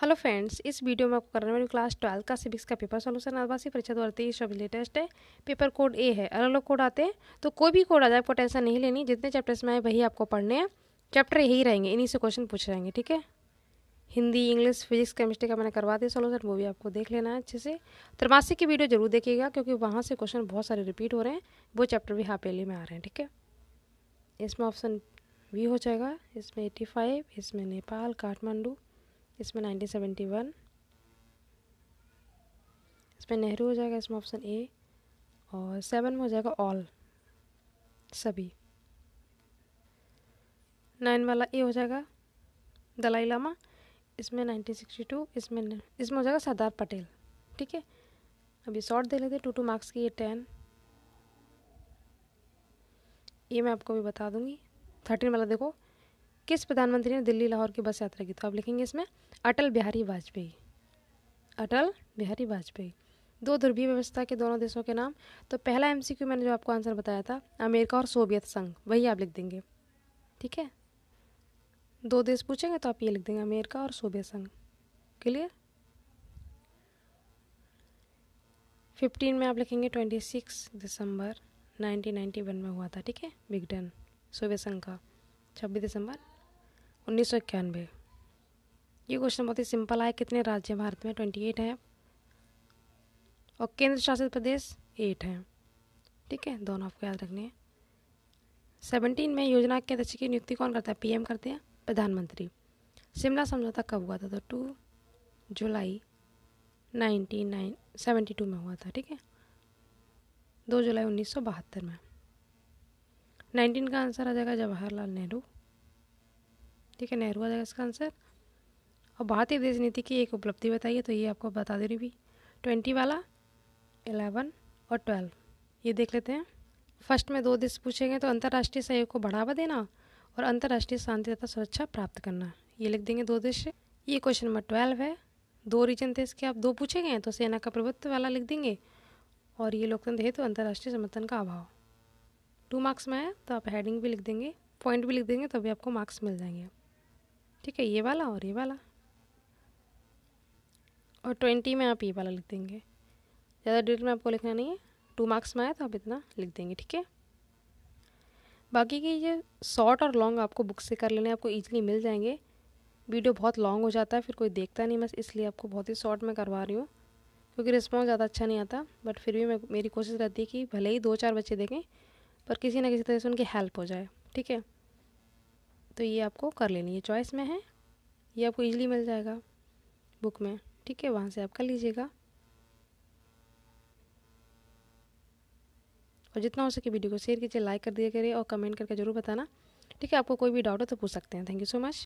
hello friends इस video में आपको करने वाली क्लास ट्वेल्थ का सिविक्स का पेपर सोलूशन आदिवासी द्वारा भर्ती सब लेटेस्ट है पेपर कोड ए है अलग अलग कोड आते हैं तो कोई भी कोड आ जाए आपको टेंशन नहीं लेनी जितने चैप्टर्स में आए वही आपको पढ़ने हैं चैप्टर यही रहेंगे इन्हीं से क्वेश्चन पूछ रहेंगे ठीक है हिंदी इंग्लिश फिजिक्स केमिस्ट्री का मैंने करवा दिया सोल्यूशन वो भी आपको देख लेना है अच्छे से त्रमासिक की वीडियो जरूर देखिएगा क्योंकि वहाँ से क्वेश्चन बहुत सारे रिपीट हो रहे हैं वो चैप्टर भी हाफ एली में आ रहे हैं ठीक है इसमें ऑप्शन वी हो जाएगा इसमें एटी फाइव इसमें नेपाल काठमांडू इसमें 1971 इसमें नेहरू हो जाएगा इसमें ऑप्शन ए और सेवन में हो जाएगा ऑल सभी नाइन वाला ए हो जाएगा दलाई लामा इसमें 1962 इसमें इसमें हो जाएगा सरदार पटेल ठीक है अभी शॉर्ट दे लेते टू टू मार्क्स की ये टेन ये मैं आपको भी बता दूंगी थर्टीन वाला देखो किस प्रधानमंत्री ने दिल्ली लाहौर की बस यात्रा की तो आप लिखेंगे इसमें अटल बिहारी वाजपेयी अटल बिहारी वाजपेयी दो ध्रुवीय व्यवस्था के दोनों देशों के नाम तो पहला एम मैंने जो आपको आंसर बताया था अमेरिका और सोवियत संघ वही आप लिख देंगे ठीक है दो देश पूछेंगे तो आप ये लिख देंगे अमेरिका और सोवियत संघ क्लियर फिफ्टीन में आप लिखेंगे twenty six December nineteen ninety one में हुआ था ठीक है बिग डन सोवियत संघ का छब्बीस दिसंबर उन्नीस सौ इक्यानवे ये क्वेश्चन बहुत ही सिंपल आया कितने राज्य भारत में ट्वेंटी एट हैं और केंद्र शासित प्रदेश एट हैं ठीक है दोनों आपको याद रखने हैं सेवनटीन में योजना के अध्यक्ष की नियुक्ति कौन करता है पीएम करते हैं प्रधानमंत्री शिमला समझौता कब हुआ था तो two July nineteen nine seventy two में हुआ था ठीक है दो जुलाई उन्नीस सौ बहत्तर में नाइनटीन का आंसर आ जाएगा जवाहरलाल नेहरू ठीक है नेहरू आ जाएगा इसका आंसर और भारतीय विदेश नीति की एक उपलब्धि बताइए तो ये आपको बता दे रही भी ट्वेंटी वाला एलेवन और ट्वेल्व ये देख लेते हैं फर्स्ट में दो देश पूछे गए तो अंतर्राष्ट्रीय सहयोग को बढ़ावा देना और अंतर्राष्ट्रीय शांति तथा सुरक्षा प्राप्त करना ये लिख देंगे दो देश ये क्वेश्चन नंबर ट्वेल्व है दो रीजन थे इसके आप दो पूछे गए हैं तो सेना का प्रभुत्व वाला लिख देंगे और ये लोकतंत्र तो हेतु तो अंतर्राष्ट्रीय समर्थन का अभाव टू मार्क्स में है तो आप हेडिंग भी लिख देंगे पॉइंट भी लिख देंगे तो अभी आपको मार्क्स मिल जाएंगे ठीक है ये वाला और ये वाला और ट्वेंटी में आप ये वाला लिख देंगे ज़्यादा डिटेल में आपको लिखना नहीं है टू मार्क्स में आया तो आप इतना लिख देंगे ठीक है बाकी की ये शॉर्ट और लॉन्ग आपको बुक से कर लेने आपको ईजिली मिल जाएंगे वीडियो बहुत लॉन्ग हो जाता है फिर कोई देखता नहीं मैं इसलिए आपको बहुत ही शॉर्ट में करवा रही हूँ क्योंकि रिस्पॉन्स ज़्यादा अच्छा नहीं आता बट फिर भी मैं मेरी कोशिश रहती है कि भले ही दो चार बच्चे देखें पर किसी ना किसी तरह से उनकी हेल्प हो जाए ठीक है तो ये आपको कर लेनी है चॉइस में है ये आपको इजीली मिल जाएगा बुक में ठीक है वहाँ से आप कर लीजिएगा और जितना हो सके वीडियो को शेयर कीजिए लाइक कर दिया करिए और कमेंट करके जरूर बताना ठीक है आपको कोई भी डाउट हो तो पूछ सकते हैं थैंक यू सो मच